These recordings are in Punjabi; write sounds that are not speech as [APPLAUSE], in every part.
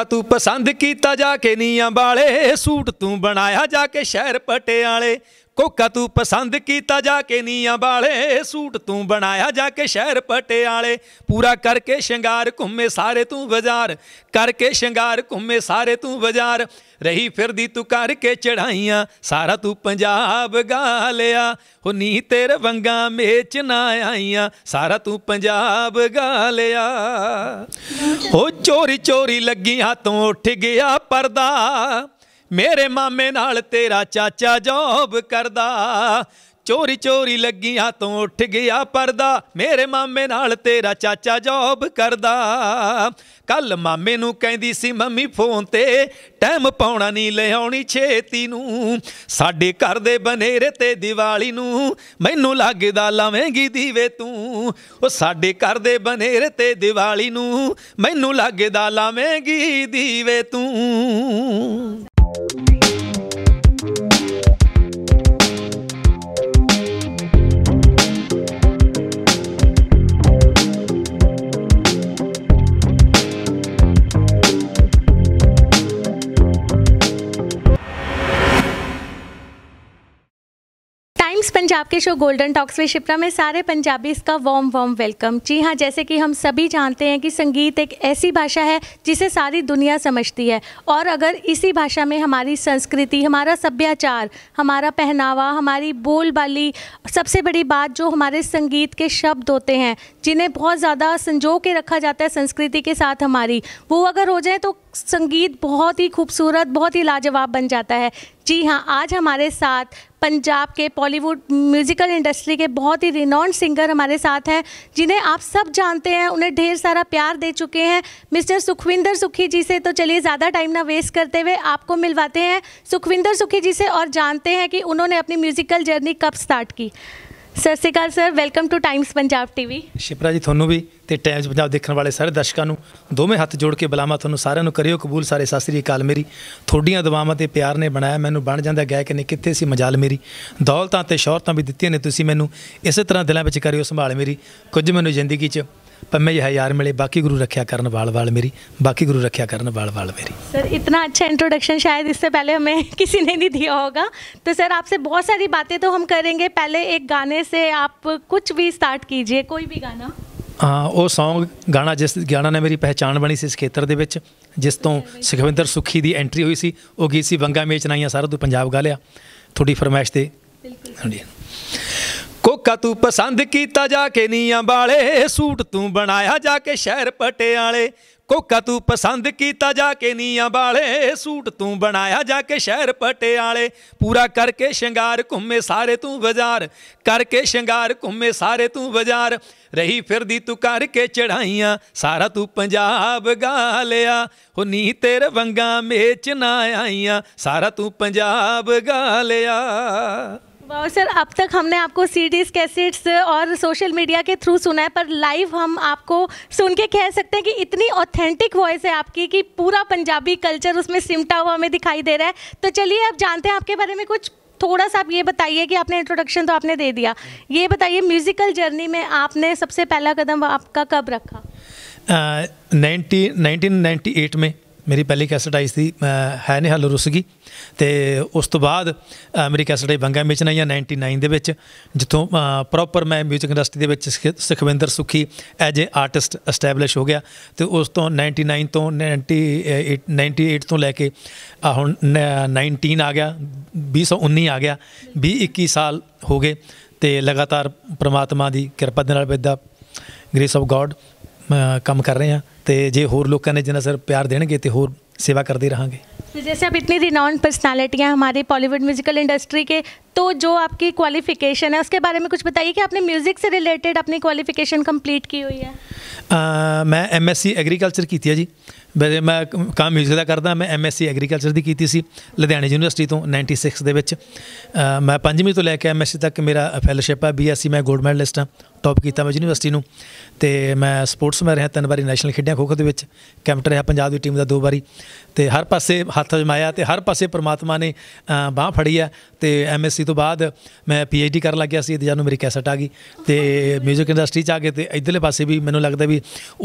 ਕਾ ਤੂੰ ਪਸੰਦ ਕੀਤਾ ਜਾ ਕੇ ਨੀਆਂ ਵਾਲੇ ਸੂਟ ਤੂੰ ਬਣਾਇਆ ਜਾ ਕੇ ਸ਼ਹਿਰ ਪਟਿਆਲੇ ਕੋਕਾ ਤੂੰ ਪਸੰਦ ਕੀਤਾ ਜਾ ਕੇ ਨੀਆਂ ਵਾਲੇ ਸੂਟ ਤੂੰ ਬਣਾਇਆ ਜਾ ਕੇ ਸ਼ਹਿਰ ਪਟਿਆਲੇ ਪੂਰਾ ਕਰਕੇ ਸ਼ਿੰਗਾਰ ਘੁੰਮੇ ਸਾਰੇ ਤੂੰ ਬਾਜ਼ਾਰ ਕਰਕੇ ਸ਼ਿੰਗਾਰ ਘੁੰਮੇ ਸਾਰੇ ਤੂੰ ਬਾਜ਼ਾਰ ਰਹੀ ਫਿਰਦੀ ਤੂੰ ਕਰਕੇ ਚੜਾਈਆਂ ਸਾਰਾ ਤੂੰ ਪੰਜਾਬ ਗਾ ਲਿਆ ਹੋ ਨੀ ਤੇਰੇ ਵੰਗਾ ਮੇਚ ਨਾ ਆਈਆਂ ਸਾਰਾ ਤੂੰ ਪੰਜਾਬ ਗਾ ਲਿਆ ਹੋ ਚੋਰੀ ਚੋਰੀ ਲੱਗੀਆਂ ਹੱਥੋਂ ਉੱਠ ਗਿਆ ਪਰਦਾ ਮੇਰੇ ਮਾਮੇ ਨਾਲ ਤੇਰਾ ਚਾਚਾ ਜੋਬ ਕਰਦਾ ਚੋਰੀ ਚੋਰੀ ਲੱਗੀਆਂ ਤੋਂ ਉੱਠ ਗਿਆ ਪਰਦਾ ਮੇਰੇ ਮਾਮੇ ਨਾਲ ਤੇਰਾ ਚਾਚਾ ਜੌਬ ਕਰਦਾ ਕੱਲ ਮਾਮੇ ਨੂੰ ਕਹਿੰਦੀ ਸੀ ਮੰਮੀ ਫੋਨ ਤੇ ਟਾਈਮ ਪਾਉਣਾ ਨਹੀਂ ਲਿਆਉਣੀ ਛੇਤੀ ਨੂੰ ਸਾਡੇ ਘਰ ਦੇ ਬਨੇਰੇ ਤੇ ਦੀਵਾਲੀ ਨੂੰ ਮੈਨੂੰ ਲੱਗਦਾ ਲਾਵੇਂਗੀ ਦੀਵੇ ਤੂੰ ਉਹ ਸਾਡੇ ਘਰ ਦੇ ਬਨੇਰੇ ਤੇ ਦੀਵਾਲੀ ਨੂੰ ਮੈਨੂੰ ਲੱਗਦਾ ਲਾਵੇਂਗੀ ਦੀਵੇ ਤੂੰ टाइम्स पंजाब के शो गोल्डन टॉक्स में शिप्रा में सारे पंजाबी इसका वॉम वॉम वेलकम जी हाँ जैसे कि हम सभी जानते हैं कि संगीत एक ऐसी भाषा है जिसे सारी दुनिया समझती है और अगर इसी भाषा में हमारी संस्कृति हमारा सभ्याचार हमारा पहनावा हमारी बोल बाली सबसे बड़ी बात जो हमारे संगीत के शब्द होते हैं जिन्हें बहुत ज़्यादा संजो के रखा जाता है संस्कृति के साथ हमारी वो अगर हो जाए तो संगीत बहुत ही खूबसूरत बहुत ही लाजवाब बन जाता है जी हाँ आज हमारे साथ पंजाब के बॉलीवुड म्यूज़िकल इंडस्ट्री के बहुत ही रिनॉन्ड सिंगर हमारे साथ हैं जिन्हें आप सब जानते हैं उन्हें ढेर सारा प्यार दे चुके हैं मिस्टर सुखविंदर सुखी जी से तो चलिए ज़्यादा टाइम ना वेस्ट करते हुए आपको मिलवाते हैं सुखविंदर सुखी जी से और जानते हैं कि उन्होंने अपनी म्यूज़िकल जर्नी कब स्टार्ट की ਸਤਿ ਸ਼੍ਰੀ ਅਕਾਲ sir welcome to Times Punjab TV Shipra ji ਤੁਹਾਨੂੰ ਵੀ ਤੇ ਟਾਈਮਸ ਪੰਜਾਬ ਦੇਖਣ ਵਾਲੇ ਸਾਰੇ ਦਰਸ਼ਕਾਂ ਨੂੰ ਦੋਵੇਂ ਹੱਥ ਜੋੜ ਕੇ ਬੁਲਾਵਾ ਤੁਹਾਨੂੰ ਸਾਰਿਆਂ ਨੂੰ ਕਰਿਓ ਕਬੂਲ ਸਾਰੇ ਸਤਿ ਸ੍ਰੀ ਅਕਾਲ ਮੇਰੀ ਥੋਡੀਆਂ ਦੁਆਵਾਂ ਤੇ ਪਿਆਰ ਨੇ ਬਣਾਇਆ ਮੈਨੂੰ ਬਣ ਜਾਂਦਾ ਗਾਇਕ ਨੇ ਕਿੱਥੇ ਸੀ ਮਜਾਲ ਮੇਰੀ ਦੌਲਤਾਂ ਤੇ ਸ਼ੌਹਰਤਾਂ ਵੀ ਦਿੱਤੀਆਂ ਨੇ ਤੁਸੀਂ ਮੈਨੂੰ ਇਸੇ ਤਰ੍ਹਾਂ ਦਿਲਾਂ ਵਿੱਚ ਕਰਿਓ ਸੰਭਾਲ ਮੇਰੀ ਕੁਝ ਮੈਨੂੰ ਜ਼ਿੰਦਗੀ 'ਚ ਪੰਮੇ ਜਿਹਾ ਯਾਰ ਮਿਲੇ ਬਾਕੀ ਗੁਰੂ ਰੱਖਿਆ ਕਰਨ ਵਾਲ ਵਾਲ ਮੇਰੀ ਬਾਕੀ ਗੁਰੂ ਰੱਖਿਆ ਕਰਨ ਵਾਲ ਵਾਲ ਮੇਰੀ ਸਰ ਇਤਨਾ ਅੱਛਾ ਇੰਟਰੋਡਕਸ਼ਨ ਸ਼ਾਇਦ ਇਸ ਤੋਂ ਪਹਿਲੇ ਹਮੇ [LAUGHS] ਕਿਸੇ ਨੇ ਨਹੀਂ ਦਿਆ ਹੋਗਾ ਤੇ ਸਰ ਆਪ ਸੇ ਬਹੁਤ ਸਾਰੀ ਬਾਤیں ਤੋ ਹਮ ਕਰਾਂਗੇ ਪਹਿਲੇ ਇੱਕ ਗਾਣੇ ਸੇ ਆਪ ਕੁਝ ਵੀ ਸਟਾਰਟ ਕੀਜੀਏ ਕੋਈ ਵੀ ਗਾਣਾ ਹਾਂ ਉਹ ਸੌਂਗ ਗਾਣਾ ਜਿਸ ਗਾਣਾ ਨੇ ਮੇਰੀ ਪਹਿਚਾਣ ਬਣੀ ਸੀ ਇਸ ਖੇਤਰ ਦੇ ਵਿੱਚ ਜਿਸ ਤੋਂ ਸਖਵਿੰਦਰ ਸੁਖੀ ਦੀ ਐਂਟਰੀ ਹੋਈ ਸੀ ਉਹ ਗੀਤ ਸੀ ਬੰਗਾ ਮੇਚ ਨਾਈਆਂ ਸਾਰਾ ਤੋਂ ਪੰਜਾਬ ਗਾ ਲਿਆ ਤੁਹਾਡੀ ਫਰਮਾਇਸ਼ ਤੇ ਬਿਲਕੁਲ ਕੋਕਾ ਤੂੰ ਪਸੰਦ ਕੀਤਾ ਜਾ ਕੇ ਨੀਆਂ ਵਾਲੇ ਸੂਟ ਤੂੰ ਬਣਾਇਆ ਜਾ ਕੇ ਸ਼ਹਿਰ ਪਟਿਆਲੇ ਕੋਕਾ ਤੂੰ ਪਸੰਦ ਕੀਤਾ ਜਾ ਕੇ ਨੀਆਂ ਵਾਲੇ ਸੂਟ ਤੂੰ ਬਣਾਇਆ ਜਾ ਕੇ ਸ਼ਹਿਰ ਪਟਿਆਲੇ ਪੂਰਾ ਕਰਕੇ ਸ਼ਿੰਗਾਰ ਘੁੰਮੇ ਸਾਰੇ ਤੂੰ ਬਾਜ਼ਾਰ ਕਰਕੇ ਸ਼ਿੰਗਾਰ ਘੁੰਮੇ ਸਾਰੇ ਤੂੰ ਬਾਜ਼ਾਰ ਰਹੀ ਫਿਰਦੀ ਤੂੰ ਕਰਕੇ ਚੜਾਈਆਂ ਸਾਰਾ ਤੂੰ ਪੰਜਾਬ ਗਾਲਿਆ ਹੋ ਨੀ ਤੇਰੇ ਵੰਗਾ ਮੇਚ ਨਾ ਆਈਆਂ ਸਾਰਾ ਤੂੰ ਪੰਜਾਬ ਗਾਲਿਆ वाह सर अब तक हमने आपको सीडीज कैसेट्स और सोशल मीडिया के थ्रू सुना है पर लाइव हम आपको सुन के कह सकते हैं कि इतनी ऑथेंटिक वॉइस है आपकी कि पूरा पंजाबी कल्चर उसमें सिमटा हुआ हमें दिखाई दे रहा है तो चलिए अब जानते हैं आपके बारे में कुछ थोड़ा सा आप ये बताइए कि आपने इंट्रोडक्शन तो आपने दे दिया ये बताइए म्यूज़िकल जर्नी में आपने सबसे पहला कदम आपका कब रखा नाइनटीन uh, 19, में ਮੇਰੀ ਪਹਿਲੀ ਕੈਸਟ ਆਈ ਸੀ ਹੈ ਨੇ ਹਲ ਰੁਸਗੀ ਤੇ ਉਸ ਤੋਂ ਬਾਅਦ ਮੇਰੀ ਕੈਸਟ ਆਈ ਬੰਗਾ ਜਾਂ 99 ਦੇ ਵਿੱਚ ਜਿੱਥੋਂ ਪ੍ਰੋਪਰ ਮੈਂ 뮤직 ਇੰਡਸਟਰੀ ਦੇ ਵਿੱਚ ਸੁਖਵਿੰਦਰ ਸੁਖੀ ਐਜ ਅ ਆਰਟਿਸਟ ਐਸਟੈਬਲਿਸ਼ ਹੋ ਗਿਆ ਤੇ ਉਸ ਤੋਂ 99 ਤੋਂ 98 98 ਤੋਂ ਲੈ ਕੇ ਹੁਣ 19 ਆ ਗਿਆ 2019 ਆ ਗਿਆ 20 21 ਸਾਲ ਹੋ ਗਏ ਤੇ ਲਗਾਤਾਰ ਪ੍ਰਮਾਤਮਾ ਦੀ ਕਿਰਪਾ ਦੇ ਨਾਲ ਬਿੱਦਾ ਗ੍ਰੇਸ ਆਫ ਗੋਡ ਕੰਮ ਕਰ ਰਹੇ ਹਾਂ ਤੇ ਜੇ ਹੋਰ ਲੋਕਾਂ ਨੇ ਜਿੰਨਾ ਸਰ ਪਿਆਰ ਦੇਣਗੇ ਤੇ ਹੋਰ ਸੇਵਾ ਕਰਦੇ ਰਹਾਂਗੇ ਜੈਸੇ ਆਪ ਇਤਨੀ ਰਿਨਾਉਂਡ ਪਰਸਨੈਲਿਟੀਆਂ ਹਮਾਰੇ ਪੋਲੀਵੁੱਡ 뮤지컬 ਇੰਡਸਟਰੀ ਕੇ तो जो आपकी क्वालिफ़िकेशन है उसके बारे में कुछ बताइए कि आपने म्यूज़िक से रिलेटेड अपनी क्वालिफ़िकेशन कंप्लीट की हुई है ਆ, ਮੈਂ ਐਮਐਸਸੀ ਐਗਰੀਕਲਚਰ ਕੀਤੀ ਹੈ ਜੀ ਵੈਸੇ ਮੈਂ ਕ- ਕੰਮ ਮਿਊਜ਼ਿਕ ਦਾ ਕਰਦਾ ਮੈਂ ਐਮਐਸਸੀ ਐਗਰੀਕਲਚਰ ਦੀ ਕੀਤੀ ਸੀ ਲੁਧਿਆਣਾ ਯੂਨੀਵਰਸਿਟੀ ਤੋਂ 96 ਦੇ ਵਿੱਚ ਅ, ਮੈਂ ਪੰਜਵੀਂ ਤੋਂ ਲੈ ਕੇ ਐਮਐਸਸੀ ਤੱਕ ਮੇਰਾ ਫੈਲੋਸ਼ਿਪ ਹੈ ਬੀਐਸਸੀ ਮੈਂ ਗੋਲਡ ਮੈਡਲਿਸਟ ਹਾਂ ਟੌਪ ਕੀਤਾ ਮੈਂ ਯੂਨੀਵਰਸਿਟੀ ਨੂੰ ਤੇ ਮੈਂ ਸਪੋਰਟਸ ਮੈਂ ਰਿਹਾ ਤਿੰਨ ਵਾਰੀ ਨੈਸ਼ਨਲ ਖੇਡਿਆ ਖੋ ਖੋ ਦੇ ਵਿੱਚ ਕੈਂਪਟਨ ਰਿਹਾ ਪੰਜਾਬ ਦੀ ਟੀਮ ਦਾ ਦੋ ਵਾਰੀ ਤੇ ਹਰ ਪਾਸੇ ਹੱਥ ਅਜਮਾਇਆ ਤੇ ਹਰ ਪਾਸੇ ਪ੍ਰਮਾਤਮਾ ਨੇ ਬਾਹ ਫੜੀ ਹੈ ਤੇ ਐਮਐਸਸੀ ਤੋਂ ਤੋਂ ਬਾਅਦ ਮੈਂ ਪੀਐਚਡੀ ਕਰਨ ਲੱਗਿਆ ਸੀ ਤੇ ਜਦੋਂ ਮੇਰੀ ਕੈਸਟ ਆ ਗਈ ਤੇ 뮤직 ਇੰਡਸਟਰੀ ਚ ਆ ਕੇ ਤੇ ਇਧਰਲੇ ਪਾਸੇ ਵੀ ਮੈਨੂੰ ਲੱਗਦਾ ਵੀ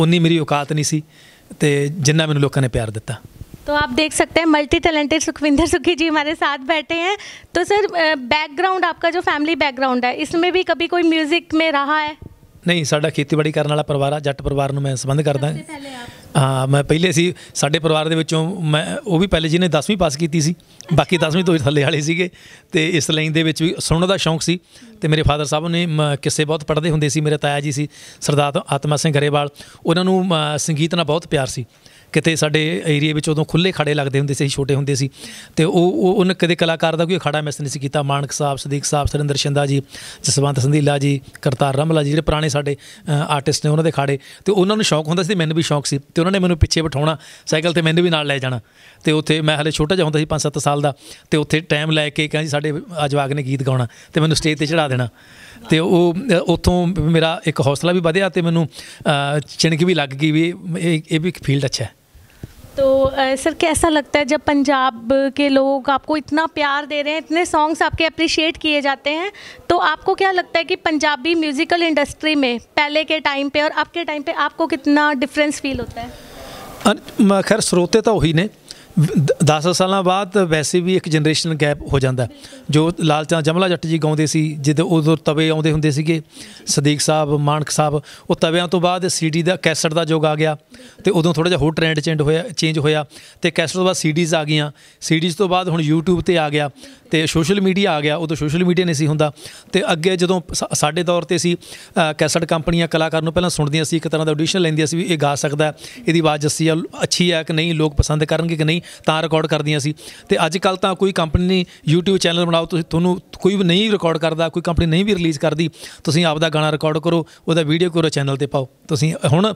ਉਨੀ ਮੇਰੀ ਔਕਾਤ ਨਹੀਂ ਸੀ ਤੇ ਜਿੰਨਾ ਮੈਨੂੰ ਲੋਕਾਂ ਨੇ ਪਿਆਰ ਦਿੱਤਾ तो ਆਪ ਦੇਖ ਸਕਤੇ ਮਲਟੀ ਟੈਲੈਂਟਡ ਸੁਖਵਿੰਦਰ ਸੁਖੀ ਜੀ जी ਸਾਥ ਬੈਠੇ ਹੈ हैं ਸਰ ਬੈਕਗ੍ਰਾਉਂਡ ਆਪਕਾ ਜੋ ਫੈਮਿਲੀ ਬੈਕਗ੍ਰਾਉਂਡ ਹੈ ਇਸ इसमें ਵੀ कभी ਕੋਈ 뮤직 ਮੇ ਰਹਾ ਹੈ ਨਹੀਂ ਸਾਡਾ ਖੇਤੀਬਾੜੀ ਕਰਨ ਵਾਲਾ ਪਰਿਵਾਰ ਆ ਜੱਟ ਪਰਿਵਾਰ ਨੂੰ ਮੈਂ ਸੰਬੰਧ ਕਰਦਾ ਮੈਂ ਪਹਿਲੇ ਸੀ ਸਾਡੇ ਪਰਿਵਾਰ ਦੇ ਵਿੱਚੋਂ ਮੈਂ ਉਹ ਵੀ ਪਹਿਲੇ ਜਿਹਨੇ 10ਵੀਂ ਪਾਸ ਕੀਤੀ ਸੀ ਬਾਕੀ 10ਵੀਂ ਤੋਂ ਥੱਲੇ ਵਾਲੇ ਸੀਗੇ ਤੇ ਇਸ ਲਾਈਨ ਦੇ ਵਿੱਚ ਵੀ ਸੁਣਨ ਦਾ ਸ਼ੌਂਕ ਸੀ ਤੇ ਮੇਰੇ ਫਾਦਰ ਸਾਹਿਬ ਨੇ ਕਿਸੇ ਬਹੁਤ ਪੜ੍ਹਦੇ ਹੁੰਦੇ ਸੀ ਮੇਰੇ ਤਾਇਆ ਜੀ ਸੀ ਸਰਦਾਰ ਆਤਮਾ ਸਿੰਘ ਗਰੇਵਾਲ ਉਹਨਾਂ ਨੂੰ ਸੰਗੀਤ ਨਾਲ ਬਹੁਤ ਪਿਆਰ ਸੀ ਕਿਤੇ ਸਾਡੇ ਏਰੀਆ ਵਿੱਚ ਉਦੋਂ ਖੁੱਲੇ ਖੜੇ ਲੱਗਦੇ ਹੁੰਦੇ ਸੀ ਛੋਟੇ ਹੁੰਦੇ ਸੀ ਤੇ ਉਹ ਉਹ ਉਹਨ ਕਦੇ ਕਲਾਕਾਰ ਦਾ ਕੋਈ ਖੜਾ ਮਿਸ ਨਹੀਂ ਸੀ ਕੀਤਾ ਮਾਨਕ ਸਾਹਿਬ ਸਦੀਕ ਸਾਹਿਬ ਸਰਿੰਦਰ ਸ਼ਿੰਦਾ ਜੀ ਜਸਵੰਤ ਸੰਧੀਲਾ ਜੀ ਕਰਤਾਰ ਰਮਲਾ ਜੀ ਜਿਹੜੇ ਪੁਰਾਣੇ ਸਾਡੇ ਆਰਟਿਸਟ ਨੇ ਉਹਨਾਂ ਦੇ ਖਾੜੇ ਤੇ ਉਹਨਾਂ ਨੂੰ ਸ਼ੌਕ ਹੁੰਦਾ ਸੀ ਮੈਨੂੰ ਵੀ ਸ਼ੌਕ ਸੀ ਤੇ ਉਹਨਾਂ ਨੇ ਮੈਨੂੰ ਪਿੱਛੇ ਬਿਠਾਉਣਾ ਸਾਈਕਲ ਤੇ ਮੈਨੂੰ ਵੀ ਨਾਲ ਲੈ ਜਾਣਾ ਤੇ ਉੱਥੇ ਮੈਂ ਹਲੇ ਛੋਟਾ ਜਿਹਾ ਹੁੰਦਾ ਸੀ 5-7 ਸਾਲ ਦਾ ਤੇ ਉੱਥੇ ਟਾਈਮ ਲੈ ਕੇ ਕਹਿੰਦੇ ਸਾਡੇ ਅਜਵਾਗ ਨੇ ਗੀਤ ਗਾਉਣਾ ਤੇ ਮੈਨੂੰ ਸਟੇਜ ਤੇ ਚੜਾ ਦੇਣਾ ਤੇ ਉਹ ਉੱਥੋਂ ਮੇਰਾ ਇੱਕ ਹੌਸਲਾ ਵੀ ਵਧਿਆ ਤੇ ਮੈਨੂੰ ਚਿਣਕ ਵੀ ਲੱਗ ਗਈ ਵੀ ਇਹ ਇਹ ਵੀ ਇੱਕ ਫੀਲਡ ਅੱਛਾ ਹੈ तो सर कैसा लगता है जब पंजाब के लोग आपको इतना प्यार दे रहे हैं इतने सॉन्ग्स आपके अप्रिशिएट किए जाते हैं तो आपको क्या लगता है कि पंजाबी म्यूज़िकल इंडस्ट्री में पहले के टाइम पे और आपके टाइम पे आपको कितना डिफरेंस फील होता है खैर स्रोते तो वही ने 10 ਸਾਲਾਂ ਬਾਅਦ ਵੈਸੇ ਵੀ ਇੱਕ ਜਨਰੇਸ਼ਨਲ ਗੈਪ ਹੋ ਜਾਂਦਾ ਜੋ ਲਾਲਚਾਂ ਜਮਲਾ ਜੱਟ ਜੀ ਗਾਉਂਦੇ ਸੀ ਜਿੱਦੇ ਉਦੋਂ ਤਵੇ ਆਉਂਦੇ ਹੁੰਦੇ ਸੀਗੇ ਸਦੀਕ ਸਾਹਿਬ ਮਾਨਕ ਸਾਹਿਬ ਉਹ ਤਵਿਆਂ ਤੋਂ ਬਾਅਦ ਸੀਡੀ ਦਾ ਕੈਸਟ ਦਾ ਯੁੱਗ ਆ ਗਿਆ ਤੇ ਉਦੋਂ ਥੋੜਾ ਜਿਹਾ ਹੋਰ ਟ੍ਰੈਂਡ ਚੇਂਜ ਹੋਇਆ ਚੇਂਜ ਹੋਇਆ ਤੇ ਕੈਸਟ ਤੋਂ ਬਾਅਦ ਸੀਡੀਜ਼ ਆ ਗਈਆਂ ਸੀਡੀਜ਼ ਤੋਂ ਬਾਅਦ ਹੁਣ YouTube ਤੇ ਆ ਗਿਆ ਤੇ ਸੋਸ਼ਲ ਮੀਡੀਆ ਆ ਗਿਆ ਉਦੋਂ ਸੋਸ਼ਲ ਮੀਡੀਆ ਨਹੀਂ ਸੀ ਹੁੰਦਾ ਤੇ ਅੱਗੇ ਜਦੋਂ ਸਾਡੇ ਦੌਰ ਤੇ ਸੀ ਕੈਸਟ ਕੰਪਨੀਆਂ ਕਲਾਕਾਰ ਨੂੰ ਪਹਿਲਾਂ ਸੁਣਦੀਆਂ ਸੀ ਇੱਕ ਤਰ੍ਹਾਂ ਦਾ ਆਡੀਸ਼ਨ ਲੈਂਦੀਆਂ ਸੀ ਵੀ ਇਹ ਗਾ ਸਕਦਾ ਇਹਦੀ ਆਵਾਜ਼ ਅੱਛੀ ਆ ਅੱਛੀ ਆ ਕਿ ਨਹੀਂ ਲੋਕ ਪਸੰਦ ਕਰਨਗੇ ਕਿ ਨਹੀਂ ਤਾਂ ਰਿਕਾਰਡ ਕਰਦੀਆਂ ਸੀ ਤੇ ਅੱਜ ਕੱਲ ਤਾਂ ਕੋਈ ਕੰਪਨੀ YouTube ਚੈਨਲ ਬਣਾਓ ਤੁਸੀਂ ਤੁਹਾਨੂੰ ਕੋਈ ਵੀ ਨਹੀਂ ਰਿਕਾਰਡ ਕਰਦਾ ਕੋਈ ਕੰਪਨੀ ਨਹੀਂ ਵੀ ਰਿਲੀਜ਼ ਕਰਦੀ ਤੁਸੀਂ ਆਪਦਾ ਗਾਣਾ ਰਿਕਾਰਡ ਕਰੋ ਉਹਦਾ ਵੀਡੀਓ ਕਰੋ ਚੈਨਲ ਤੇ ਪਾਓ ਤੁਸੀਂ ਹੁਣ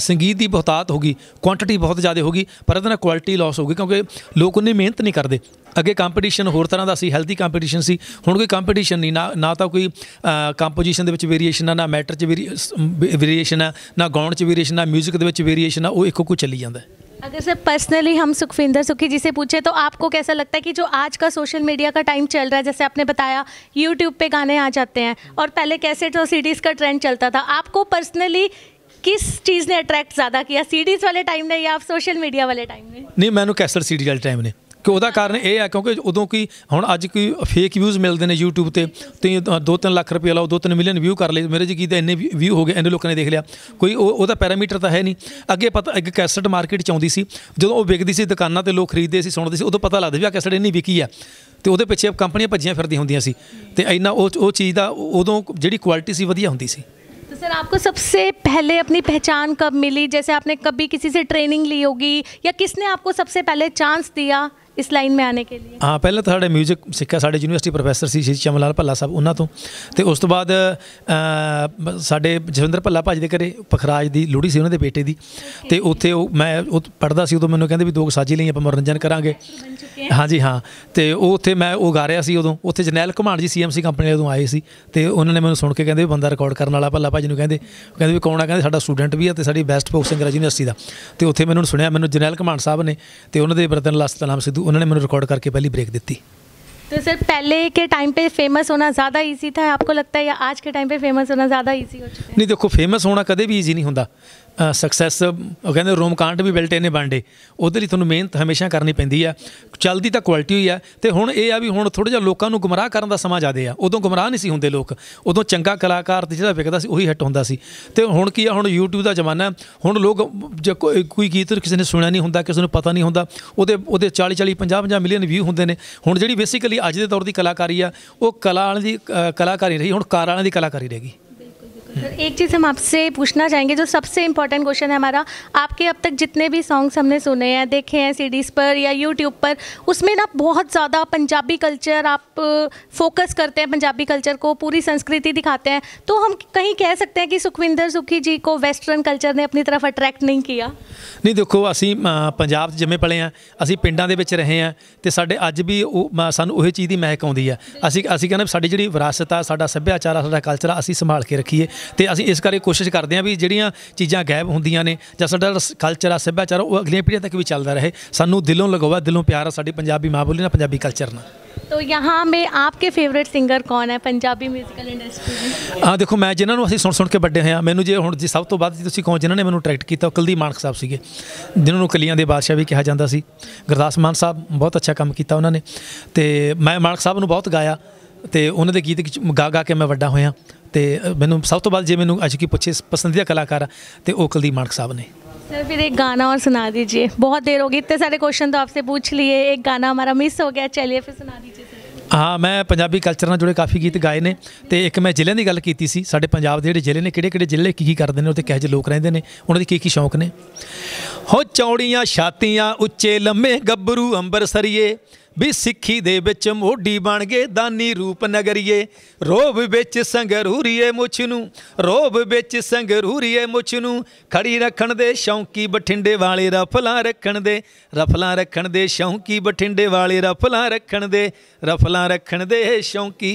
ਸੰਗੀਤ ਦੀ ਬਹੁਤਾਤ ਹੋਗੀ ਕੁਆਂਟੀਟੀ ਬਹੁਤ ਜ਼ਿਆਦਾ ਹੋਗੀ ਪਰ ਇਹਦੇ ਨਾਲ ਕੁਆਲਿਟੀ ਲਾਸ ਹੋਗੀ ਕਿਉਂਕਿ ਲੋਕ ਉਹਨੇ ਮਿਹਨਤ ਨਹੀਂ ਕਰਦੇ ਅੱਗੇ ਕੰਪੀਟੀਸ਼ਨ ਹੋਰ ਤਰ੍ਹਾਂ ਦਾ ਸੀ ਹੈਲਦੀ ਕੰਪੀਟੀਸ਼ਨ ਸੀ ਹੁਣ ਕੋਈ ਕੰਪੀਟੀਸ਼ਨ ਨਹੀਂ ਨਾ ਨਾ ਤਾਂ ਕੋਈ ਕੰਪੋਜੀਸ਼ਨ ਦੇ ਵਿੱਚ ਵੇਰੀਏਸ਼ਨ ਆ ਨਾ ਮੈਟਰ 'ਚ ਵੇਰੀਏਸ਼ਨ ਆ ਨਾ ਗਾਉਣ 'ਚ ਵੇਰੀਏਸ਼ਨ ਆ 뮤직 ਦੇ ਵਿੱਚ ਵੇਰੀਏਸ਼ਨ ਆ ਉਹ ਇੱਕੋ ਕੋ ਚੱਲੀ ਜਾਂਦਾ ਅਗਰ ਸੇ ਪਰਸਨਲੀ ਹਮ ਸੁਖਵਿੰਦਰ ਸੁਖੀ ਜੀ ਸੇ ਪੁੱਛੇ ਤਾਂ ਆਪਕੋ ਕੈਸਾ ਲੱਗਦਾ ਕਿ ਜੋ ਅੱਜ ਕਾ ਸੋਸ਼ਲ ਮੀਡੀਆ ਕਾ ਟਾਈਮ ਚੱਲ ਰਹਾ ਹੈ ਆਪਨੇ ਬਤਾਇਆ YouTube ਪੇ ਗਾਣੇ ਆ ਜਾਂਦੇ ਹੈ ਔਰ ਪਹਿਲੇ ਕੈਸੇਟ ਤੋ ਸੀਡੀਜ਼ ਕਾ ਟ੍ਰੈਂਡ ਚਲਤਾ ਥਾ ਆਪਕੋ ਪਰਸਨਲੀ ਕਿਸ ਚੀਜ਼ ਨੇ ਅਟਰੈਕਟ ਜ਼ਿਆਦਾ ਕੀਆ ਸੀਡੀਜ਼ ਵਾਲੇ ਟਾਈਮ ਨੇ ਜਾਂ ਆਪ ਸੋਸ਼ਲ ਮੀਡੀਆ ਵਾਲੇ ਟਾਈਮ ਨੇ ਨਹੀਂ ਮੈਨੂੰ ਕੈਸਲ ਸੀਡੀ ਵਾਲੇ ਟਾਈਮ ਨੇ ਕਿ ਉਹਦਾ ਕਾਰਨ ਇਹ ਆ ਕਿਉਂਕਿ ਉਦੋਂ ਕੀ ਹੁਣ ਅੱਜ ਕੋਈ ਫੇਕ ਵਿਊਜ਼ ਮਿਲਦੇ ਨੇ YouTube ਤੇ ਤੇ 2-3 ਲੱਖ ਰੁਪਏ ਲਾਓ 2-3 ਮਿਲੀਅਨ ਵਿਊ ਕਰ ਲਏ ਮੇਰੇ ਜੀ ਕੀ ਤਾਂ ਇੰਨੇ ਵਿਊ ਹੋ ਗਏ ਇੰਨੇ ਲੋਕਾਂ ਨੇ ਦੇਖ ਲਿਆ ਕੋਈ ਉਹਦਾ ਪੈਰਾਮੀਟਰ ਤਾਂ ਹੈ ਨਹੀਂ ਅੱਗੇ ਪਤਾ ਇੱਕ ਕੈਸਟ ਮਾਰਕੀਟ ਚ ਆਉਂਦੀ ਸੀ ਜਦੋਂ ਉਹ ਵਿਕਦੀ ਸੀ ਦੁਕਾਨਾਂ ਤੇ ਲੋਕ ਖਰੀਦਦੇ ਸੀ ਸੁਣਦੇ ਸੀ ਉਦੋਂ ਪਤਾ ਲੱਗਦਾ ਵੀ ਆ ਕੈਸਟ ਇੰਨੀ ਵਿਕੀ ਆ ਤੇ ਉਹਦੇ ਪਿੱਛੇ ਕੰਪਨੀਆਂ ਭੱਜੀਆਂ ਫਿਰਦੀਆਂ ਹੁੰਦੀਆਂ ਸੀ ਤੇ ਇੰਨਾ ਉਹ ਉਹ ਚੀਜ਼ ਦਾ ਉਦੋਂ ਜਿਹੜੀ ਕੁਆਲਿਟੀ ਸੀ ਵਧੀਆ ਹੁੰਦੀ ਸੀ तो सर आपको ਪਹਿਲੇ ਆਪਣੀ ਪਹਿਚਾਨ ਕਬ ਮਿਲੀ ਜੈਸੇ ਆਪਨੇ ਕਬੀ ਕਿਸੇ ਸੇ ਟ੍ਰੇਨਿੰਗ ਲਈ ਹੋਗੀ होगी ਕਿਸਨੇ ਆਪਕੋ आपको सबसे पहले चांस ਇਸ ਲਾਈਨ ਮੇ ਆਨੇ ਕੇ ਲਈ ਹਾਂ ਪਹਿਲਾਂ ਤਾਂ ਸਾਡੇ 뮤직 ਸਿੱਖਿਆ ਸਾਡੇ ਯੂਨੀਵਰਸਿਟੀ ਪ੍ਰੋਫੈਸਰ ਸੀ ਸ਼ੀਸ਼ ਚਮਲਾਲ ਭੱਲਾ ਸਾਹਿਬ ਉਹਨਾਂ ਤੋਂ ਤੇ ਉਸ ਤੋਂ ਬਾਅਦ ਸਾਡੇ ਜਸਵਿੰਦਰ ਭੱਲਾ ਭਾਜ ਦੇ ਘਰੇ ਪਖਰਾਜ ਦੀ ਲੋੜੀ ਸੀ ਉਹਨਾਂ ਦੇ ਬੇਟੇ ਦੀ ਤੇ ਉੱਥੇ ਉਹ ਮੈਂ ਉਹ ਪੜਦਾ ਸੀ ਉਦੋਂ ਮੈਨੂੰ ਕਹਿੰਦੇ ਵੀ ਦੋ ਸਾਜੀ ਲਈ ਆਪਾਂ ਮਨੋਰੰਜਨ ਕਰਾਂਗੇ ਹਾਂਜੀ ਹਾਂ ਤੇ ਉਹ ਉੱਥੇ ਮੈਂ ਉਹ ਗਾ ਰਿਹਾ ਸੀ ਉਦੋਂ ਉੱਥੇ ਜਨੈਲ ਘਮਾਨ ਜੀ ਸੀਐਮਸੀ ਕੰਪਨੀ ਦੇ ਉਦੋਂ ਆਏ ਸੀ ਤੇ ਉਹਨਾਂ ਨੇ ਮੈਨੂੰ ਸੁਣ ਕੇ ਕਹਿੰਦੇ ਵੀ ਬੰਦਾ ਰਿਕਾਰਡ ਕਰਨ ਵਾਲਾ ਭੱਲਾ ਭਾਜ ਨੂੰ ਕਹਿੰਦੇ ਕਹਿੰਦੇ ਵੀ ਕੌਣ ਆ ਕਹਿੰਦੇ ਸਾਡਾ ਸਟੂਡੈਂਟ ਵੀ ਆ ਤੇ ਸਾਡੀ ਬੈਸਟ ਫੋਕ ਸਿੰਗਰ ਦਾ ਤੇ ਉੱਥੇ ਮੈਨੂੰ ਸੁਣਿਆ ਮੈਨੂੰ ਜਨੈਲ ਘਮਾਨ ਸਾਹਿਬ ਨੇ ਤੇ ਉਹਨਾਂ ਦੇ ਬ੍ਰਦਰ ਲਾਸਤ ਨਾਮ ਸਿੱਧੂ ਉਹਨਾਂ ਨੇ ਮੈਨੂੰ ਰਿਕਾਰਡ ਕਰਕੇ ਪਹਿਲੀ ਬ੍ਰੇਕ ਦਿੱਤੀ तो सर पहले के टाइम पे फेमस होना ज़्यादा इजी था आपको लगता है या आज के टाइम पे फेमस होना ज़्यादा इजी हो चुका है ਨਹੀਂ ਦੇਖੋ ਫੇਮਸ ਹੋਣਾ ਕਦੇ ਵੀ ਈਜ਼ੀ ਨਹੀਂ ਹੁੰਦਾ ਸਕਸੈਸ ਉਹ ਕਹਿੰਦੇ ਰੋਮ ਕਾਂਟ ਵੀ ਬਿਲਟੇ ਨੇ ਬਾਂਡੇ ਉਹਦੇ ਲਈ ਤੁਹਾਨੂੰ ਮਿਹਨਤ ਹਮੇਸ਼ਾ ਕਰਨੀ ਪੈਂਦੀ ਆ ਚਲਦੀ ਤਾਂ ਕੁਆਲਿਟੀ ਹੋਈ ਆ ਤੇ ਹੁਣ ਇਹ ਆ ਵੀ ਹੁਣ ਥੋੜਾ ਜਿਹਾ ਲੋਕਾਂ ਨੂੰ ਗੁੰਮਰਾਹ ਕਰਨ ਦਾ ਸਮਾਂ ਜ਼ਿਆਦੇ ਆ ਉਦੋਂ ਗੁੰਮਰਾਹ ਨਹੀਂ ਸੀ ਹੁੰਦੇ ਲੋਕ ਉਦੋਂ ਚੰਗਾ ਕਲਾਕਾਰ ਤੇ ਜਿਹੜਾ ਵਿਕਦਾ ਸੀ ਉਹੀ ਹਿੱਟ ਹੁੰਦਾ ਸੀ ਤੇ ਹੁਣ ਕੀ ਆ ਹੁਣ YouTube ਦਾ ਜ਼ਮਾਨਾ ਹੁਣ ਲੋਕ ਜੇ ਕੋਈ ਗੀਤ ਕਿਸੇ ਨੇ ਸੁਣਿਆ ਨਹੀਂ ਹੁੰਦਾ ਕਿਸੇ ਨੂੰ ਪਤਾ ਨਹੀਂ ਹੁੰਦਾ ਉਹਦੇ ਉਹਦੇ 40 40 50 50 ਮਿਲੀਅਨ ਵਿਊ ਹੁੰਦੇ ਨੇ ਹੁਣ ਜਿਹੜੀ ਬੇਸਿਕਲੀ ਅੱਜ ਦੇ ਦੌਰ ਦੀ ਕਲਾਕਾਰੀ ਆ ਉਹ ਕਲਾ ਵਾਲੀ ਦੀ ਕਲਾਕਾਰੀ ਰਹੀ ਹੁਣ ਕਾਰ ਵਾਲਿਆਂ ਦੀ ਕਲਾਕਾਰੀ ਰਹੇਗੀ एक चीज़ हम आपसे पूछना चाहेंगे जो सबसे इंपॉर्टेंट क्वेश्चन है हमारा आपके अब तक जितने भी सॉन्ग्स हमने सुने हैं देखे हैं सीडीज़ पर या यूट्यूब पर उसमें ना बहुत ज़्यादा पंजाबी कल्चर आप फोकस करते हैं पंजाबी कल्चर को पूरी संस्कृति दिखाते हैं तो हम कहीं कह सकते हैं कि सुखविंदर सुखी जी को ਵੈਸਟਰਨ कल्चर ने अपनी तरफ अट्रैक्ट नहीं किया नहीं देखो ਅਸੀਂ ਪੰਜਾਬ 'ਚ ਜੰਮੇ ਪਲੇ ਆ ਅਸੀਂ ਪਿੰਡਾਂ ਦੇ ਵਿੱਚ ਰਹੇ ਆ ਤੇ ਸਾਡੇ ਅੱਜ ਵੀ ਸਾਨੂੰ ਉਹੀ ਚੀਜ਼ ਦੀ ਮਹਿਕ ਆਉਂਦੀ ਆ ਅਸੀਂ ਅਸੀਂ ਕਹਿੰਦੇ ਸਾਡੀ ਜਿਹੜੀ ਵਿਰਾਸਤ ਆ ਸਾਡਾ ਸੱਭਿਆਚਾਰ ਆ ਸਾਡਾ ਕਲਚਰ ਤੇ ਅਸੀਂ ਇਸ ਕਰਕੇ ਕੋਸ਼ਿਸ਼ ਕਰਦੇ ਹਾਂ ਵੀ ਜਿਹੜੀਆਂ ਚੀਜ਼ਾਂ ਗਾਇਬ ਹੁੰਦੀਆਂ ਨੇ ਜਾਂ ਸਾਡਾ ਕਲਚਰ ਆ ਸੱਭਿਆਚਾਰ ਉਹ ਅਗਲੀਆਂ ਪੀੜ੍ਹੀਆਂ ਤੱਕ ਵੀ ਚੱਲਦਾ ਰਹੇ ਸਾਨੂੰ ਦਿਲੋਂ ਲਗਾਵਾ ਦਿਲੋਂ ਪਿਆਰ ਆ ਸਾਡੀ ਪੰਜਾਬੀ ਮਾਂ ਬੋਲੀ ਨਾਲ ਪੰਜਾਬੀ ਕਲਚਰ ਨਾਲ ਤੋ ਯਹਾਂ ਮੇ ਆਪਕੇ ਫੇਵਰਿਟ ਸਿੰਗਰ ਕੌਣ ਹੈ ਪੰਜਾਬੀ 뮤지컬 ਇੰਡਸਟਰੀ ਦੇ ਆ ਦੇਖੋ ਮੈਂ ਜਿਨ੍ਹਾਂ ਨੂੰ ਅਸੀਂ ਸੁਣ ਸੁਣ ਕੇ ਵੱਡੇ ਹੋਇਆ ਮੈਨੂੰ ਜੇ ਹੁਣ ਜੀ ਸਭ ਤੋਂ ਵੱਧ ਜੀ ਤੁਸੀਂ ਕਹੋ ਜਿਨ੍ਹਾਂ ਨੇ ਮੈਨੂੰ ਅਟਰੈਕਟ ਕੀਤਾ ਉਹ ਕਲਦੀ ਮਾਨਕ ਸਾਹਿਬ ਸੀਗੇ ਜਿਨ੍ਹਾਂ ਨੂੰ ਕਲੀਆਂ ਦੇ ਬਾਦਸ਼ਾਹ ਵੀ ਕਿਹਾ ਜਾਂਦਾ ਸੀ ਗੁਰਦਾਸ ਮਾਨ ਸਾਹਿਬ ਬਹੁਤ ਅੱਛਾ ਕੰਮ ਕੀਤਾ ਉਹਨਾਂ ਨੇ ਤੇ ਮੈਂ ਮਾਨਕ ਸਾਹਿਬ ਨੂੰ ਬਹੁਤ ਗਾਇਆ ਤੇ ਉਹਨਾਂ ਦੇ ਗੀਤ ਗਾ ਗਾ ਕੇ ਮੈਂ ਵੱਡਾ ਹੋਇਆ ਤੇ ਮੈਨੂੰ ਸਭ ਤੋਂ ਵੱਧ ਜੇ ਮੈਨੂੰ ਅੱਜ ਕੀ ਪੁੱਛੇ ਪਸੰਦੀਦਾ ਕਲਾਕਾਰ ਤੇ ਉਹ ਕਲਦੀ ਮਾਨਕ ਸਾਹਿਬ ਨੇ सर ਇੱਕ ਗਾਣਾ गाना ਸੁਣਾ ਦਿਜੀਏ ਬਹੁਤ ਦੇਰ देर ਗਈ ਇੱਥੇ ਸਾਰੇ ਕੁਐਸਚਨ तो ਆਪਸੇ ਪੁੱਛ ਲਈਏ ਇੱਕ ਗਾਣਾ हमारा ਮਿਸ ਹੋ ਗਿਆ ਚਲਿਏ ਫਿਰ ਸੁਣਾ ਦਿਜੀਏ ਹਾਂ ਮੈਂ ਪੰਜਾਬੀ ਕਲਚਰ ਨਾਲ ਜੁੜੇ ਕਾਫੀ ਗੀਤ ਗਾਏ ਨੇ ਤੇ ਇੱਕ ਮੈਂ ਜ਼ਿਲ੍ਹਿਆਂ ਦੀ ਗੱਲ ਕੀਤੀ ਸੀ ਸਾਡੇ ਪੰਜਾਬ ਦੇ ਜਿਹੜੇ ਜ਼ਿਲ੍ਹੇ ਨੇ ਕਿਹੜੇ ਕਿਹੜੇ ਜ਼ਿਲ੍ਹੇ ਕੀ ਕੀ ਕਰਦੇ ਨੇ ਉੱਥੇ ਕਿਹੋ ਜਿਹੇ ਲੋਕ ਰਹਿੰਦੇ ਨੇ ਉਹਨਾਂ ਦੀ ਕੀ ਕੀ ਸ਼ੌਂਕ ਨੇ ਹੋ ਚੌੜੀਆਂ ਛਾਤੀਆਂ ਉੱਚੇ ਲੰਮੇ ਗੱਭਰੂ ਅੰਬਰਸਰੀਏ भी ਸਿੱਖੀ दे ਵਿੱਚ ਮੋਢੀ ਬਣ ਗਏ ਦਾਨੀ ਰੂਪ ਨਗਰੀਏ ਰੋਬ ਵਿੱਚ ਸੰਗਰੂਰੀਏ ਮੁੱਛ ਨੂੰ ਰੋਬ ਵਿੱਚ ਸੰਗਰੂਰੀਏ ਮੁੱਛ ਨੂੰ ਖੜੀ ਰੱਖਣ ਦੇ ਸ਼ੌਂਕੀ ਬਠਿੰਡੇ ਵਾਲੇ ਰਫਲਾਂ ਰੱਖਣ ਦੇ ਰਫਲਾਂ ਰੱਖਣ ਦੇ ਸ਼ੌਂਕੀ ਬਠਿੰਡੇ ਵਾਲੇ रफला रखन दे शौकी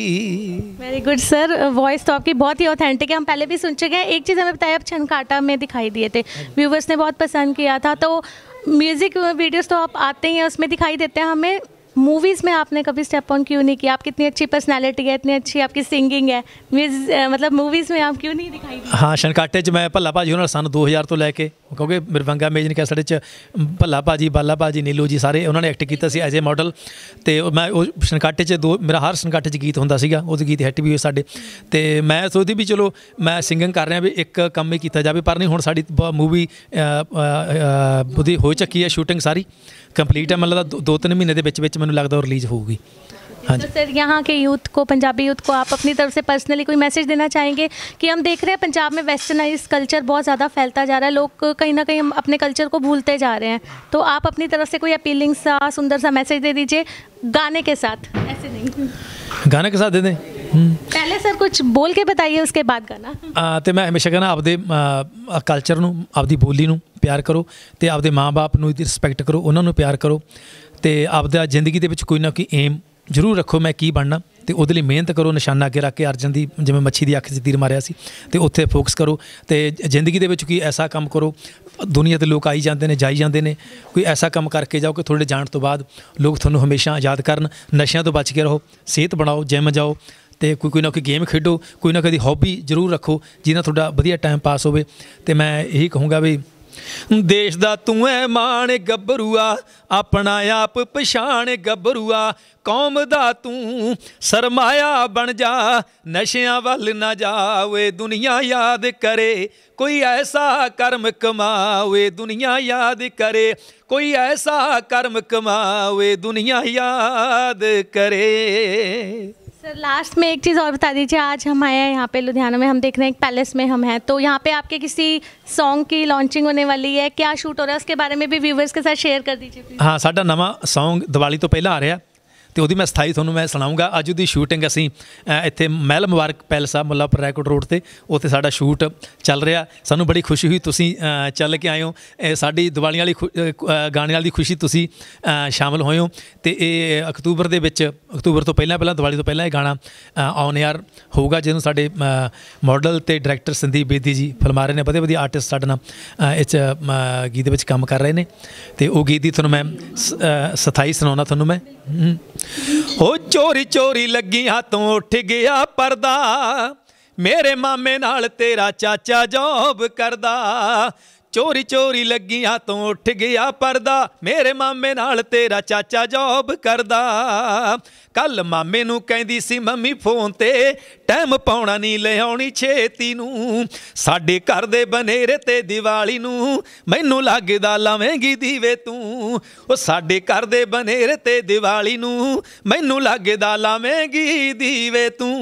वेरी गुड सर वॉइस तो आपकी बहुत ही ऑथेंटिक है हम पहले भी सुन चुके हैं एक चीज़ हमें बताया आप छनकाटा में दिखाई दिए थे व्यूवर्स ने बहुत पसंद किया था तो म्यूज़िक वीडियोस तो आप आते ही हैं उसमें दिखाई देते हैं हमें मूवीज़ में आपने कभी स्टेप ऑन क्यों नहीं किया आप कितनी अच्छी पर्सनैलिटी है इतनी अच्छी आपकी सिंगिंग है मीन्स मतलब मूवीज़ में आप क्यों नहीं दिखाई ਹਾਂ ਸ਼ਨਕਾਟੇ 'ਚ ਮੈਂ ਭੱਲਾ ਭਾਜੀ ਉਹਨਾਂ ਸਨ 2000 ਤੋਂ ਲੈ ਕੇ ਕਿਉਂਕਿ ਮਿਰਵੰਗਾ ਮੇਜਨ ਕੈਸਟ 'ਚ ਭੱਲਾ ਭਾਜੀ ਬਾਲਾ ਭਾਜੀ ਨੀਲੂ ਜੀ ਸਾਰੇ ਉਹਨਾਂ ਨੇ ਐਕਟ ਕੀਤਾ ਸੀ ਐਜ਼ ਅ ਮਾਡਲ ਤੇ ਉਹ ਮੈਂ ਉਹ ਸ਼ਨਕਾਟੇ 'ਚ ਦੋ ਮੇਰਾ ਹਰ ਸ਼ਨਕਾਟੇ 'ਚ ਗੀਤ ਹੁੰਦਾ ਸੀਗਾ ਉਹਦੇ ਗੀਤ ਹਿੱਟ ਵੀ ਹੋਏ ਸਾਡੇ ਤੇ ਮੈਂ ਸੋਚਦੀ ਵੀ ਚਲੋ ਮੈਂ ਸਿੰਗਿੰਗ ਕਰ ਰਿਹਾ ਵੀ ਇੱਕ ਕੰਮ ਹੀ ਕੀਤਾ ਜਾਵੇ ਪਰ ਨਹੀਂ ਹੁਣ ਸਾਡੀ ਮੂਵੀ ਉਹਦੀ ਹੋ ਚੱਕੀ ਹੈ ਸ਼ੂਟਿੰਗ ਸਾਰੀ ਕੰਪਲੀਟ ਹੈ ਮਤਲਬ ਦੋ ਤਿੰਨ ਮਹੀਨੇ ਦੇ ਵਿੱਚ ਵਿੱਚ ਮੈਨੂੰ ਲੱਗਦਾ ਰਿਲੀਜ਼ ਹੋਊਗੀ ਹਾਂਜੀ ਸਰ ਯਹਾਂ ਕੇ ਯੂਥ ਕੋ ਪੰਜਾਬੀ ਯੂਥ ਕੋ ਆਪ ਆਪਣੀ ਤਰਫ ਸੇ ਪਰਸਨਲੀ ਕੋਈ ਮੈਸੇਜ ਦੇਣਾ ਚਾਹੇਂਗੇ ਕਿ ਹਮ ਦੇਖ ਰਹੇ ਹਾਂ ਪੰਜਾਬ ਮੇ ਵੈਸਟਰਨਾਈਜ਼ ਕਲਚਰ ਬਹੁਤ ਜ਼ਿਆਦਾ ਫੈਲਤਾ ਜਾ ਰਹਾ ਹੈ ਲੋਕ ਕਈ ਨਾ ਕਈ ਆਪਣੇ ਕਲਚਰ ਕੋ ਭੁੱਲਤੇ ਜਾ ਰਹੇ ਹਨ ਤੋ ਆਪ ਆਪਣੀ ਤਰਫ ਸੇ ਕੋਈ ਅਪੀਲਿੰਗ ਸਾ ਸੁੰਦਰ ਸਾ ਮੈਸੇਜ ਦੇ ਦੀਜੀਏ ਗਾਣੇ ਕੇ ਸਾਥ ਐਸੇ ਨਹੀਂ ਗਾਣੇ ਕੇ ਸਾਥ ਦੇ ਦੇ ਪਹਿਲੇ ਸਰ ਕੁਝ ਬੋਲ ਕੇ ਬਤਾਈਏ ਉਸਕੇ ਬਾਅਦ ਗਾਣਾ ਤੇ ਮੈਂ ਹਮੇਸ਼ਾ ਕਹਿੰਦਾ ਆਪਦੇ ਕਲਚਰ ਨੂੰ ਆਪਦੀ ਬੋਲੀ ਨੂੰ ਪਿਆਰ ਕਰੋ ਤੇ ਆਪਦੇ ਮਾਂ-ਬਾਪ ਨੂੰ ਇਤੀ ਰਿਸਪੈਕਟ ਕਰੋ ਉਹਨਾਂ ਨੂੰ ਪਿਆਰ ਕਰੋ ਤੇ ਆਪਦਾ ਜ਼ਿੰਦਗੀ ਦੇ ਵਿੱਚ ਕੋਈ ਨਾ ਕੋਈ ਏਮ ਜ਼ਰੂਰ ਰੱਖੋ ਮੈਂ ਕੀ ਬਣਨਾ ਤੇ ਉਹਦੇ ਲਈ ਮਿਹਨਤ ਕਰੋ ਨਿਸ਼ਾਨਾ ਅੱਗੇ ਰੱਖ ਕੇ ਅਰਜਨ ਦੀ ਜਿਵੇਂ ਮੱਛੀ ਦੀ ਅੱਖ 'ਚ ਤੀਰ ਮਾਰਿਆ ਸੀ ਤੇ ਉੱਥੇ ਫੋਕਸ ਕਰੋ ਤੇ ਜ਼ਿੰਦਗੀ ਦੇ ਵਿੱਚ ਕੋਈ ਐਸਾ ਕੰਮ ਕਰੋ ਦੁਨੀਆ ਦੇ ਲੋਕ ਆਈ ਜਾਂਦੇ ਨੇ ਜਾਈ ਜਾਂਦੇ ਨੇ ਕੋਈ ਐਸਾ ਕੰਮ ਕਰਕੇ ਜਾਓ ਕਿ ਤੁਹਾਡੇ ਜਾਣ ਤੋਂ ਬਾਅਦ ਲੋਕ ਤੁਹਾਨੂੰ ਹਮੇਸ਼ਾ ਯਾਦ ਕਰਨ ਨਸ਼ਿਆਂ ਤੋਂ ਬਚ ਕੇ ਰਹੋ ਸਿਹਤ ਬਣਾਓ ਜਿਮ ਜਾਓ ਤੇ ਕੋਈ ਕੋਈ ਨਾ ਕੋਈ ਗੇਮ ਖੇਡੋ ਕੋਈ ਨਾ ਕੋਈ ਹੌਬੀ ਜ਼ਰੂਰ ਰੱਖੋ ਜਿਹਨਾਂ ਤੁਹਾਡਾ ਵਧੀਆ ਟਾਈਮ ਪਾਸ ਹੋਵੇ ਤੇ ਮੈਂ ਇਹੀ ਕਹੂੰਗਾ ਵੀ ਦੇਸ਼ ਦਾ ਤੂੰ ਐ ਮਾਣ ਗੱਭਰੂਆ ਆਪਣਾ ਆਪ ਪਛਾਣ ਗੱਭਰੂਆ ਕੌਮ ਦਾ ਤੂੰ ਸਰਮਾਇਆ ਬਣ ਜਾ ਨਸ਼ਿਆਂ ਵੱਲ ਨਾ ਜਾਵੇ ਦੁਨੀਆ ਯਾਦ ਕਰੇ ਕੋਈ ਐਸਾ ਕਰਮ ਕਮਾਵੇ ਦੁਨੀਆ ਯਾਦ ਕਰੇ ਕੋਈ ਐਸਾ ਕਰਮ ਕਮਾਵੇ ਦੁਨੀਆ ਯਾਦ ਕਰੇ सर लास्ट में एक चीज़ और बता दीजिए आज हम आए हैं यहाँ पे लुधियाना में हम देख रहे हैं एक पैलेस में हम हैं तो यहाँ पे आपके किसी सॉन्ग की लॉन्चिंग होने वाली है क्या शूट हो रहा है उसके बारे में भी व्यूवर्स के साथ शेयर कर दीजिए हाँ साढ़ा नवा सॉन्ग दिवाली तो पहला आ रहा है ਤੇ ਉਹਦੀ ਮੈਂ ਸਥਾਈ ਤੁਹਾਨੂੰ ਮੈਂ ਸੁਣਾਉਂਗਾ ਅੱਜ ਉਹਦੀ ਸ਼ੂਟਿੰਗ ਅਸੀਂ ਇੱਥੇ ਮਹਿਲ ਮੁਬਾਰਕ ਪੈਲਸ ਆ ਮੁੱਲਾਪੁਰ ਰੈਕੋਰਡ ਰੋਡ ਤੇ ਉੱਥੇ ਸਾਡਾ ਸ਼ੂਟ ਚੱਲ ਰਿਹਾ ਸਾਨੂੰ ਬੜੀ ਖੁਸ਼ੀ ਹੋਈ ਤੁਸੀਂ ਚੱਲ ਕੇ ਆਏ ਹੋ ਸਾਡੀ ਦੀਵਾਲੀ ਵਾਲੀ ਗਾਣੇ ਵਾਲੀ ਖੁਸ਼ੀ ਤੁਸੀਂ ਸ਼ਾਮਲ ਹੋਏ ਹੋ ਤੇ ਇਹ ਅਕਤੂਬਰ ਦੇ ਵਿੱਚ ਅਕਤੂਬਰ ਤੋਂ ਪਹਿਲਾਂ ਪਹਿਲਾਂ ਦੀਵਾਲੀ ਤੋਂ ਪਹਿਲਾਂ ਇਹ ਗਾਣਾ ਔਨ 에ਅਰ ਹੋਊਗਾ ਜਿਹਨੂੰ ਸਾਡੇ ਮਾਡਲ ਤੇ ਡਾਇਰੈਕਟਰ ਸੰਦੀਪ ਬੇਦੀ ਜੀ ਫਿਲਮਾਰੇ ਨੇ ਬੜੇ ਵਧੀਆ ਆਰਟਿਸਟ ਸਾਡੇ ਨਾਲ ਇਹ ਗੀਤ ਵਿੱਚ ਕੰਮ ਕਰ ਰਹੇ ਨੇ ਤੇ ਉਹ ਗੀਤ ਦੀ ਤੁਹਾਨੂੰ ਮੈਂ ਸਥਾਈ ਸੁਣਾਉਣਾ ਤੁਹਾਨੂੰ ਮੈਂ ਹੋ ਚੋਰੀ ਚੋਰੀ ਲੱਗੀਆਂ ਤੋਂ ਉੱਠ ਗਿਆ ਪਰਦਾ ਮੇਰੇ ਮਾਮੇ ਨਾਲ ਤੇਰਾ ਚਾਚਾ ਜੌਬ ਕਰਦਾ ਚੋਰੀ ਚੋਰੀ ਲੱਗੀਆਂ ਤੋਂ ਉੱਠ ਗਿਆ ਪਰਦਾ ਮੇਰੇ ਮਾਮੇ ਨਾਲ ਤੇਰਾ ਚਾਚਾ ਜੌਬ ਕਰਦਾ ਕੱਲ ਮਾਮੇ ਨੂੰ ਕਹਿੰਦੀ ਸੀ ਮੰਮੀ ਫੋਨ ਤੇ ਟਾਈਮ ਪਾਉਣਾ ਨਹੀਂ ਲਿਆਉਣੀ ਛੇਤੀ ਨੂੰ ਸਾਡੇ ਘਰ ਦੇ ਬਨੇਰੇ ਤੇ ਦੀਵਾਲੀ ਨੂੰ ਮੈਨੂੰ ਲੱਗਦਾ ਲਾਵੇਂਗੀ ਦੀਵੇ ਤੂੰ ਉਹ ਸਾਡੇ ਘਰ ਦੇ ਬਨੇਰੇ ਤੇ ਦੀਵਾਲੀ ਨੂੰ ਮੈਨੂੰ ਲੱਗਦਾ ਲਾਵੇਂਗੀ ਦੀਵੇ ਤੂੰ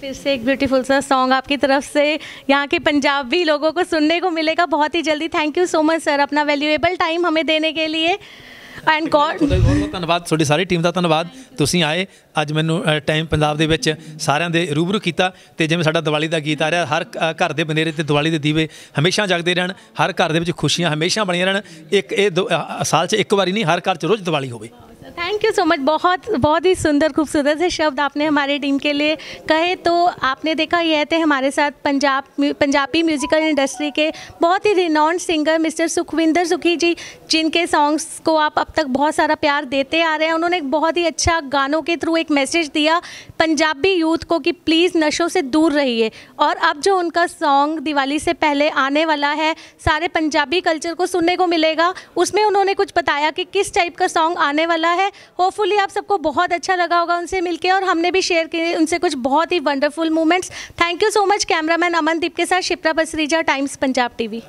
ਫਿਰ ਸੇ ਇੱਕ ਬਿਊਟੀਫੁਲ ਸਾ Song ਆਪਕੀ ਤਰਫ ਸੇ ਯਹਾਂ ਕੇ ਪੰਜਾਬੀ ਲੋਕੋ ਕੋ ਸੁਣਨੇ ਕੋ ਮਿਲੇਗਾ ਬਹੁਤ ਹੀ ਜਲਦੀ thank you so much sir ਆਪਣਾ ਵੈਲਿਊਏਬਲ ਟਾਈਮ ਹਮੇ ਦੇਨੇ ਕੇ ਲੀਏ ਐਂਡ ਗੋਡ ਬਹੁਤ ਧੰਨਵਾਦ ਤੁਹਾਡੀ ਸਾਰੀ ਟੀਮ ਦਾ ਧੰਨਵਾਦ ਤੁਸੀਂ ਆਏ ਅੱਜ ਮੈਨੂੰ ਟਾਈਮ ਪੰਜਾਬ ਦੇ ਵਿੱਚ ਸਾਰਿਆਂ ਦੇ ਰੂਬਰੂ ਕੀਤਾ ਤੇ ਜਿਵੇਂ ਸਾਡਾ ਦੀਵਾਲੀ ਦਾ ਗੀਤ ਆ ਰਿਹਾ ਹਰ ਘਰ ਦੇ ਬਨੇਰੇ ਤੇ ਦੀਵਾਲੀ ਦੇ ਦੀਵੇ ਹਮੇਸ਼ਾ ਜਗਦੇ ਰਹਿਣ ਹਰ ਘਰ ਦੇ ਵਿੱਚ ਖੁਸ਼ੀਆਂ ਹਮੇਸ਼ਾ ਬਣੀਆਂ ਰਹਿਣ ਇੱਕ ਇਹ ਸਾਲ 'ਚ ਇੱਕ ਵਾਰੀ ਨਹੀਂ ਹਰ ਘਰ 'ਚ ਰੋਜ਼ ਦੀਵਾਲੀ ਹੋਵੇ थैंक यू सो मच बहुत बहुत ही सुंदर खूबसूरत से शब्द आपने हमारे टीम के लिए कहे तो आपने देखा यह थे हमारे साथ पंजाब पंजाबी म्यूजिकल इंडस्ट्री के बहुत ही renowned singer mister Sukhwinder Sukhi ji जिनके सॉन्ग्स को आप अब तक बहुत सारा प्यार देते आ रहे हैं उन्होंने एक बहुत ही अच्छा गानों के थ्रू एक मैसेज दिया पंजाबी यूथ को कि प्लीज़ नशों से दूर रहिए और अब जो उनका सॉन्ग दिवाली से पहले आने वाला है सारे पंजाबी कल्चर को सुनने को मिलेगा उसमें उन्होंने कुछ बताया कि किस टाइप का सॉन्ग आने वाला है होपफुली आप सबको बहुत अच्छा लगा होगा उनसे मिलकर और हमने भी शेयर किए उनसे कुछ बहुत ही wonderful moments thank you so much cameraman Amandeep के साथ शिप्रा बसरीजा टाइम्स पंजाब टीवी